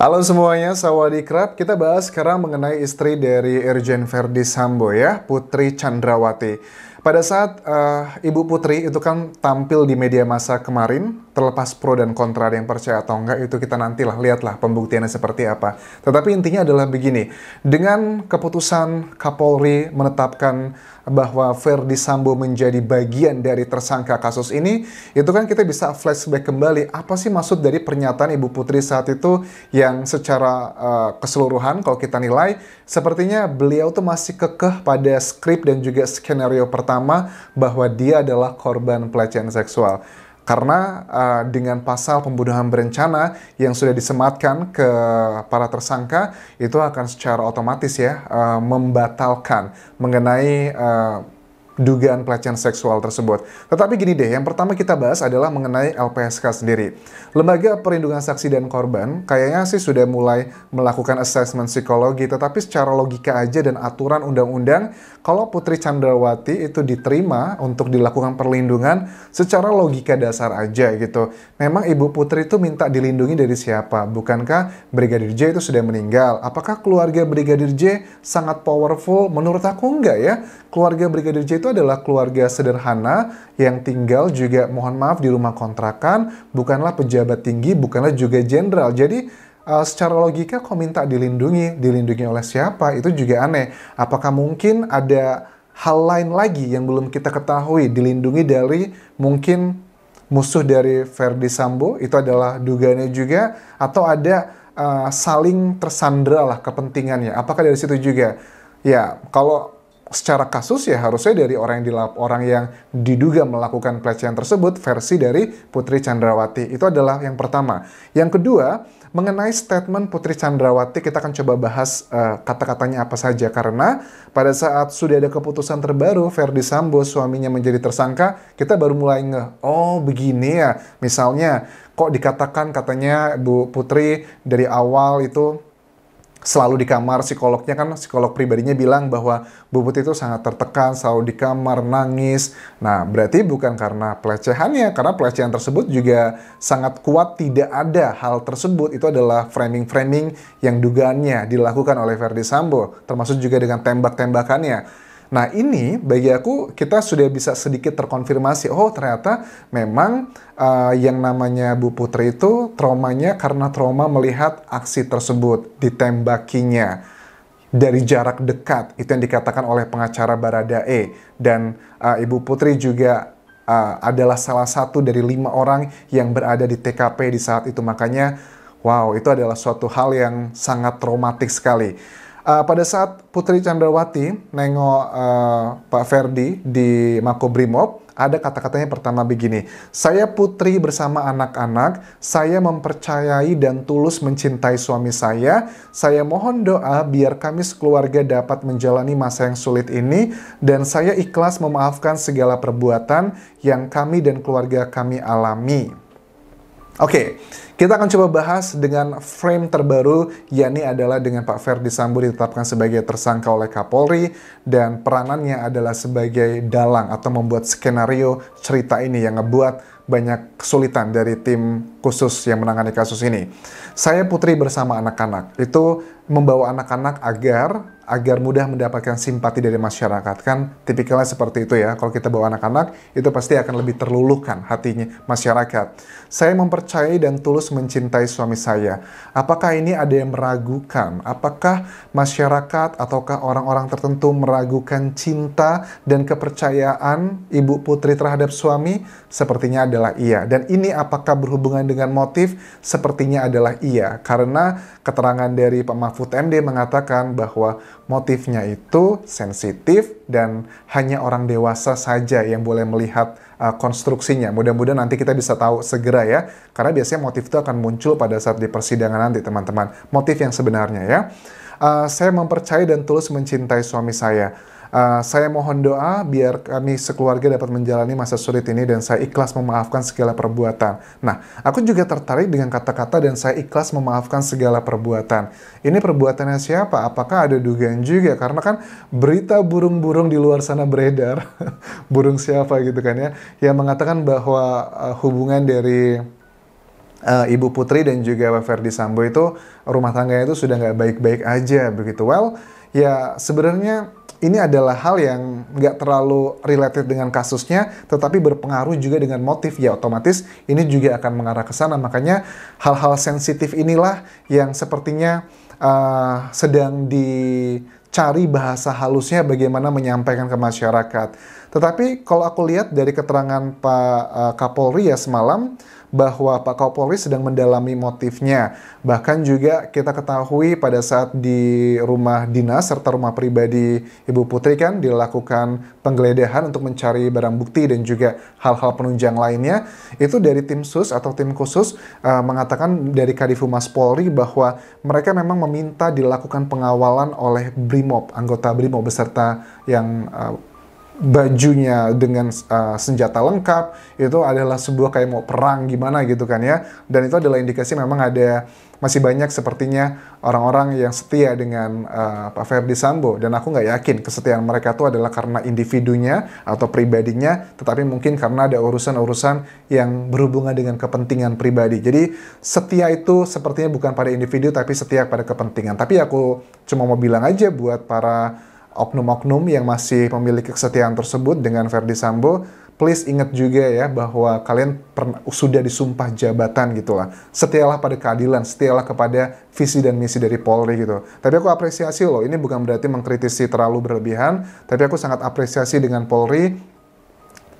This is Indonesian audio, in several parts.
Halo semuanya, Sawadi Krab. Kita bahas sekarang mengenai istri dari Irjen Verdi Sambo ya, Putri Chandrawati. Pada saat uh, Ibu Putri itu kan tampil di media massa kemarin, terlepas pro dan kontra ada yang percaya atau enggak, itu kita nantilah, lihatlah pembuktiannya seperti apa. Tetapi intinya adalah begini, dengan keputusan Kapolri menetapkan bahwa Verdi Sambo menjadi bagian dari tersangka kasus ini, itu kan kita bisa flashback kembali apa sih maksud dari pernyataan Ibu Putri saat itu yang secara uh, keseluruhan kalau kita nilai sepertinya beliau tuh masih kekeh pada skrip dan juga skenario pertama bahwa dia adalah korban pelecehan seksual karena uh, dengan pasal pembunuhan berencana yang sudah disematkan ke para tersangka itu akan secara otomatis ya uh, membatalkan mengenai uh, dugaan pelecehan seksual tersebut. Tetapi gini deh, yang pertama kita bahas adalah mengenai LPSK sendiri. Lembaga Perlindungan Saksi dan Korban kayaknya sih sudah mulai melakukan asesmen psikologi, tetapi secara logika aja dan aturan undang-undang, kalau Putri Chandrawati itu diterima untuk dilakukan perlindungan secara logika dasar aja gitu. Memang Ibu Putri itu minta dilindungi dari siapa? Bukankah Brigadir J itu sudah meninggal? Apakah keluarga Brigadir J sangat powerful? Menurut aku enggak ya. Keluarga Brigadir J itu adalah keluarga sederhana yang tinggal juga mohon maaf di rumah kontrakan, bukanlah pejabat tinggi, bukanlah juga jenderal. Jadi uh, secara logika kok minta dilindungi, dilindungi oleh siapa? Itu juga aneh. Apakah mungkin ada hal lain lagi yang belum kita ketahui dilindungi dari mungkin musuh dari Ferdi Sambo? Itu adalah dugaannya juga atau ada uh, saling tersandra lah kepentingannya. Apakah dari situ juga? Ya, kalau secara kasus ya harusnya dari orang yang dilap orang yang diduga melakukan pelecehan tersebut versi dari Putri Chandrawati itu adalah yang pertama. Yang kedua mengenai statement Putri Chandrawati kita akan coba bahas uh, kata-katanya apa saja karena pada saat sudah ada keputusan terbaru Verdi Sambo suaminya menjadi tersangka kita baru mulai nge oh begini ya misalnya kok dikatakan katanya Bu Putri dari awal itu selalu di kamar psikolognya kan psikolog pribadinya bilang bahwa Putih itu sangat tertekan selalu di kamar nangis nah berarti bukan karena pelecehannya karena pelecehan tersebut juga sangat kuat tidak ada hal tersebut itu adalah framing-framing yang dugaannya dilakukan oleh Verdi Sambo termasuk juga dengan tembak-tembakannya Nah ini bagi aku kita sudah bisa sedikit terkonfirmasi, oh ternyata memang uh, yang namanya Bu Putri itu traumanya karena trauma melihat aksi tersebut, ditembakinya dari jarak dekat itu yang dikatakan oleh pengacara Baradae dan uh, Ibu Putri juga uh, adalah salah satu dari lima orang yang berada di TKP di saat itu makanya wow itu adalah suatu hal yang sangat traumatik sekali. Uh, pada saat Putri Chandrawati nengok uh, Pak Ferdi di Makobrimob, ada kata-katanya pertama begini, saya putri bersama anak-anak, saya mempercayai dan tulus mencintai suami saya, saya mohon doa biar kami sekeluarga dapat menjalani masa yang sulit ini, dan saya ikhlas memaafkan segala perbuatan yang kami dan keluarga kami alami. Oke, okay. Kita akan coba bahas dengan frame terbaru, yakni adalah dengan Pak Ferdi Sambo ditetapkan sebagai tersangka oleh Kapolri, dan peranannya adalah sebagai dalang atau membuat skenario cerita ini yang ngebuat banyak kesulitan dari tim khusus yang menangani kasus ini. Saya Putri bersama anak-anak, itu membawa anak-anak agar agar mudah mendapatkan simpati dari masyarakat kan tipikalnya seperti itu ya kalau kita bawa anak-anak itu pasti akan lebih terluluhkan hatinya masyarakat saya mempercayai dan tulus mencintai suami saya. Apakah ini ada yang meragukan? Apakah masyarakat ataukah orang-orang tertentu meragukan cinta dan kepercayaan ibu putri terhadap suami? Sepertinya adalah iya. Dan ini apakah berhubungan dengan motif? Sepertinya adalah iya. Karena keterangan dari Pak Mahfud MD mengatakan bahwa motifnya itu sensitif, dan hanya orang dewasa saja yang boleh melihat uh, konstruksinya. Mudah-mudahan nanti kita bisa tahu segera ya, karena biasanya motif itu akan muncul pada saat di persidangan nanti teman-teman. Motif yang sebenarnya ya. Uh, saya mempercayai dan tulus mencintai suami saya Eh, saya mohon doa biar kami sekeluarga dapat menjalani masa sulit ini dan saya ikhlas memaafkan segala perbuatan. Nah, aku juga tertarik dengan kata-kata dan saya ikhlas memaafkan segala perbuatan. Ini perbuatannya siapa? Apakah ada dugaan juga? Karena kan berita burung-burung di luar sana beredar, burung siapa gitu kan ya, yang mengatakan bahwa uh, hubungan dari uh, Ibu Putri dan juga Ferdi Sambo itu rumah tangganya itu sudah nggak baik-baik aja begitu. Well, ya sebenarnya ini adalah hal yang nggak terlalu related dengan kasusnya, tetapi berpengaruh juga dengan motif. Ya otomatis ini juga akan mengarah ke sana. Makanya hal-hal sensitif inilah yang sepertinya uh, sedang dicari bahasa halusnya bagaimana menyampaikan ke masyarakat tetapi kalau aku lihat dari keterangan Pak eh, Kapolri ya semalam bahwa Pak Kapolri sedang mendalami motifnya. Bahkan juga kita ketahui pada saat di rumah dinas serta rumah pribadi Ibu Putri kan dilakukan penggeledahan untuk mencari barang bukti dan juga hal-hal penunjang lainnya. Itu dari tim sus atau tim khusus uh, mengatakan dari Kadifumas Polri bahwa mereka memang meminta dilakukan pengawalan oleh BRIMOB, anggota BRIMOB beserta yang uh, bajunya dengan uh, senjata lengkap itu adalah sebuah kayak mau perang gimana gitu kan ya dan itu adalah indikasi memang ada masih banyak sepertinya orang-orang yang setia dengan uh, Pak Ferdi Sambo dan aku nggak yakin kesetiaan mereka itu adalah karena individunya atau pribadinya tetapi mungkin karena ada urusan-urusan yang berhubungan dengan kepentingan pribadi jadi setia itu sepertinya bukan pada individu tapi setia pada kepentingan tapi aku cuma mau bilang aja buat para oknum-oknum yang masih memiliki kesetiaan tersebut dengan Verdi Sambo, please ingat juga ya bahwa kalian pernah, sudah disumpah jabatan gitulah. Setialah pada keadilan, setialah kepada visi dan misi dari Polri gitu. Tapi aku apresiasi loh, ini bukan berarti mengkritisi terlalu berlebihan, tapi aku sangat apresiasi dengan Polri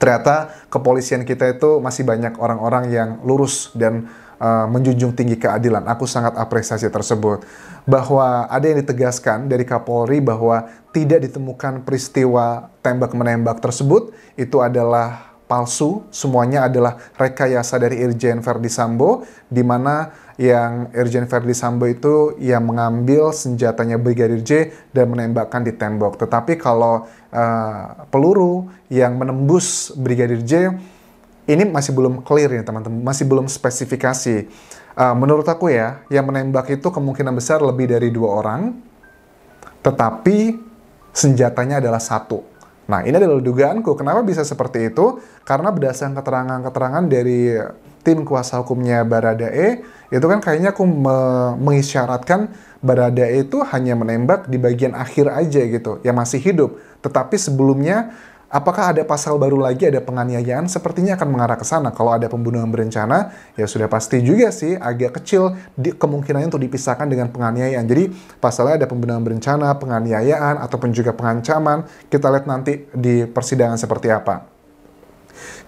ternyata kepolisian kita itu masih banyak orang-orang yang lurus dan Eh, menjunjung tinggi keadilan. Aku sangat apresiasi tersebut. Bahwa ada yang ditegaskan dari Kapolri bahwa tidak ditemukan peristiwa tembak-menembak tersebut itu adalah palsu, semuanya adalah rekayasa dari Irjen Verdi Sambo, di mana yang Irjen Verdi Sambo itu yang mengambil senjatanya Brigadir J dan menembakkan di tembok. Tetapi kalau uh, peluru yang menembus Brigadir J ini masih belum clear ya teman-teman, masih belum spesifikasi. Uh, menurut aku ya, yang menembak itu kemungkinan besar lebih dari dua orang, tetapi senjatanya adalah satu. Nah, ini adalah dugaanku. Kenapa bisa seperti itu? Karena berdasarkan keterangan-keterangan dari tim kuasa hukumnya Baradae, itu kan kayaknya aku me mengisyaratkan Baradae itu hanya menembak di bagian akhir aja gitu, yang masih hidup. Tetapi sebelumnya Apakah ada pasal baru lagi, ada penganiayaan? Sepertinya akan mengarah ke sana. Kalau ada pembunuhan berencana, ya sudah pasti juga sih, agak kecil di, kemungkinannya untuk dipisahkan dengan penganiayaan. Jadi pasalnya ada pembunuhan berencana, penganiayaan, ataupun juga pengancaman. Kita lihat nanti di persidangan seperti apa.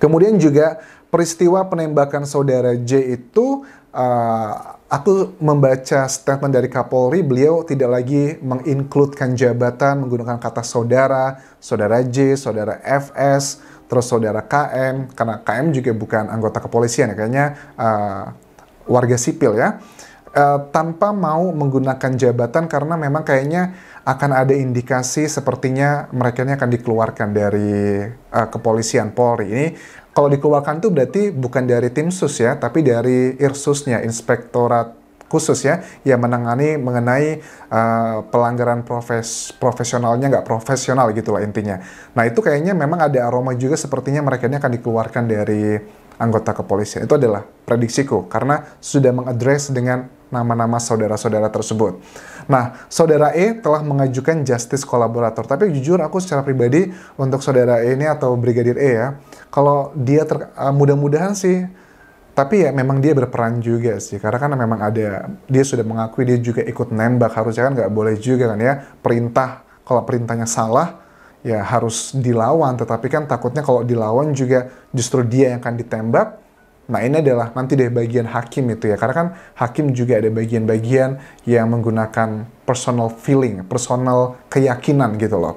Kemudian juga peristiwa penembakan saudara J itu uh, aku membaca statement dari Kapolri, beliau tidak lagi menginkludkan jabatan menggunakan kata saudara, saudara J, saudara FS, terus saudara KM, karena KM juga bukan anggota kepolisian ya, kayaknya uh, warga sipil ya, uh, tanpa mau menggunakan jabatan karena memang kayaknya akan ada indikasi sepertinya mereka ini akan dikeluarkan dari uh, kepolisian Polri. Ini kalau dikeluarkan tuh berarti bukan dari tim sus ya, tapi dari irsusnya, inspektorat khusus ya, yang menangani mengenai uh, pelanggaran profes profesionalnya nggak profesional gitulah intinya. Nah itu kayaknya memang ada aroma juga sepertinya mereka ini akan dikeluarkan dari anggota kepolisian. Itu adalah prediksiku karena sudah mengadres dengan nama-nama saudara-saudara tersebut. Nah, saudara E telah mengajukan justice kolaborator. Tapi jujur aku secara pribadi untuk saudara E ini atau brigadir E ya, kalau dia ter, ah, mudah-mudahan sih tapi ya memang dia berperan juga sih karena kan memang ada dia sudah mengakui dia juga ikut nembak harusnya kan nggak boleh juga kan ya perintah kalau perintahnya salah ya harus dilawan tetapi kan takutnya kalau dilawan juga justru dia yang akan ditembak Nah ini adalah nanti deh bagian hakim itu ya, karena kan hakim juga ada bagian-bagian yang menggunakan personal feeling, personal keyakinan gitu loh.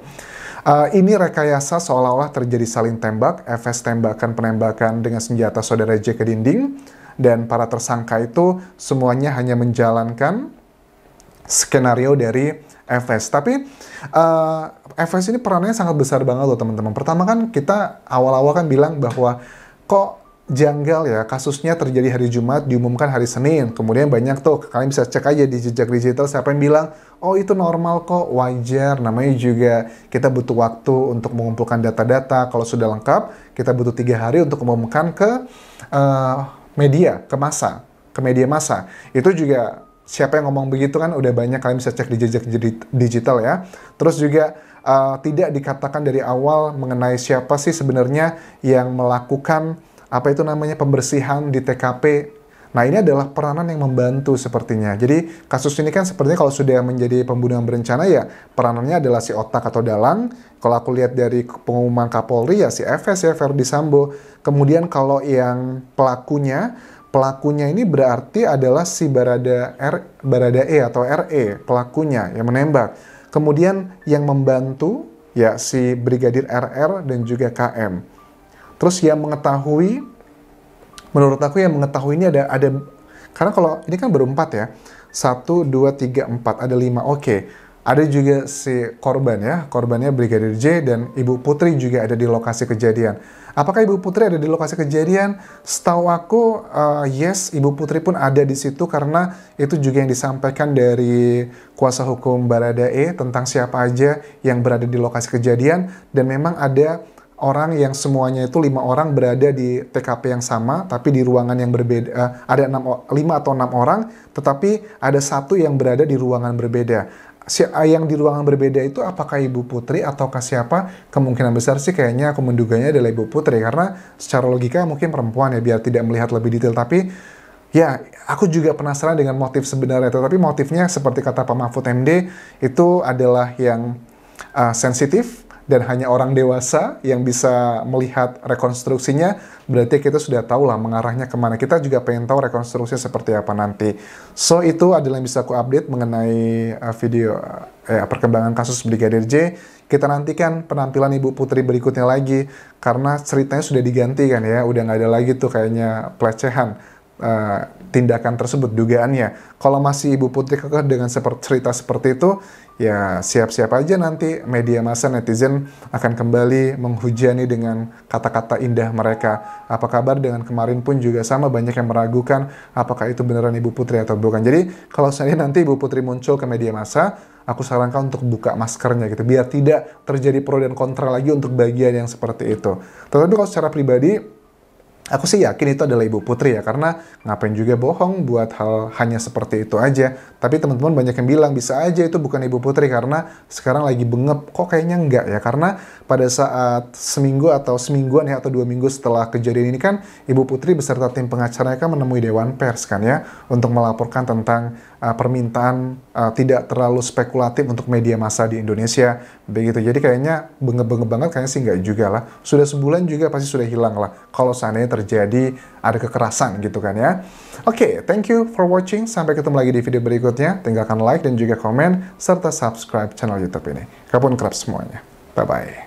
Uh, ini rekayasa seolah-olah terjadi saling tembak, FS tembakan penembakan dengan senjata saudara J ke dinding, dan para tersangka itu semuanya hanya menjalankan skenario dari FS. Tapi uh, eh, FS ini perannya sangat besar banget loh teman-teman. Pertama kan kita awal-awal kan bilang bahwa kok janggal ya kasusnya terjadi hari Jumat diumumkan hari Senin kemudian banyak tuh kalian bisa cek aja di jejak digital siapa yang bilang oh itu normal kok wajar namanya juga kita butuh waktu untuk mengumpulkan data-data kalau sudah lengkap kita butuh tiga hari untuk mengumumkan ke uh, media ke masa ke media masa itu juga siapa yang ngomong begitu kan udah banyak kalian bisa cek di jejak digital ya terus juga uh, tidak dikatakan dari awal mengenai siapa sih sebenarnya yang melakukan apa itu namanya pembersihan di TKP. Nah, ini adalah peranan yang membantu sepertinya. Jadi, kasus ini kan sepertinya kalau sudah menjadi pembunuhan berencana ya peranannya adalah si otak atau dalang. Kalau aku lihat dari pengumuman Kapolri ya si FS ya Verdi Sambo. Kemudian kalau yang pelakunya pelakunya ini berarti adalah si Barada R Barada E atau RE pelakunya yang menembak. Kemudian yang membantu ya si Brigadir RR dan juga KM. Terus yang mengetahui, menurut aku yang mengetahui ini ada ada karena kalau ini kan berempat ya, satu, dua, tiga, empat, ada lima. Oke, okay. ada juga si korban ya, korbannya Brigadir J dan Ibu Putri juga ada di lokasi kejadian. Apakah Ibu Putri ada di lokasi kejadian? Setahu aku, uh, yes, Ibu Putri pun ada di situ karena itu juga yang disampaikan dari kuasa hukum Baradae tentang siapa aja yang berada di lokasi kejadian dan memang ada orang yang semuanya itu lima orang berada di TKP yang sama tapi di ruangan yang berbeda eh, ada enam lima atau enam orang tetapi ada satu yang berada di ruangan berbeda si eh, yang di ruangan berbeda itu apakah ibu putri ataukah siapa kemungkinan besar sih kayaknya aku menduganya adalah ibu putri karena secara logika mungkin perempuan ya biar tidak melihat lebih detail tapi ya aku juga penasaran dengan motif sebenarnya tetapi motifnya seperti kata Pak Mahfud MD itu adalah yang uh, sensitif dan hanya orang dewasa yang bisa melihat rekonstruksinya, berarti kita sudah tahu lah mengarahnya kemana. Kita juga pengen tahu rekonstruksinya seperti apa nanti. So, itu adalah yang bisa aku update mengenai uh, video uh, eh, perkembangan kasus Brigadir J. Kita nantikan penampilan Ibu Putri berikutnya lagi, karena ceritanya sudah diganti kan ya, udah nggak ada lagi tuh kayaknya pelecehan uh, tindakan tersebut dugaannya. Kalau masih Ibu Putri kekeh dengan seperti, cerita seperti itu, ya siap-siap aja nanti media massa netizen akan kembali menghujani dengan kata-kata indah mereka. Apa kabar dengan kemarin pun juga sama banyak yang meragukan apakah itu beneran Ibu Putri atau bukan. Jadi kalau seandainya nanti Ibu Putri muncul ke media massa, aku sarankan untuk buka maskernya gitu biar tidak terjadi pro dan kontra lagi untuk bagian yang seperti itu. Tetapi kalau secara pribadi Aku sih yakin itu adalah Ibu Putri ya, karena ngapain juga bohong buat hal hanya seperti itu aja. Tapi teman-teman banyak yang bilang bisa aja itu bukan Ibu Putri karena sekarang lagi bengep. Kok kayaknya enggak ya? Karena pada saat seminggu atau semingguan ya atau dua minggu setelah kejadian ini kan Ibu Putri beserta tim pengacaranya kan menemui Dewan Pers kan ya untuk melaporkan tentang uh, permintaan uh, tidak terlalu spekulatif untuk media massa di Indonesia begitu. Jadi kayaknya bengep-bengep banget kayaknya sih enggak juga lah. Sudah sebulan juga pasti sudah hilang lah. Kalau seandainya terjadi ada kekerasan gitu kan ya. Oke, okay, thank you for watching. Sampai ketemu lagi di video berikutnya. Tinggalkan like dan juga komen serta subscribe channel YouTube ini. Kapun kerap semuanya. Bye bye.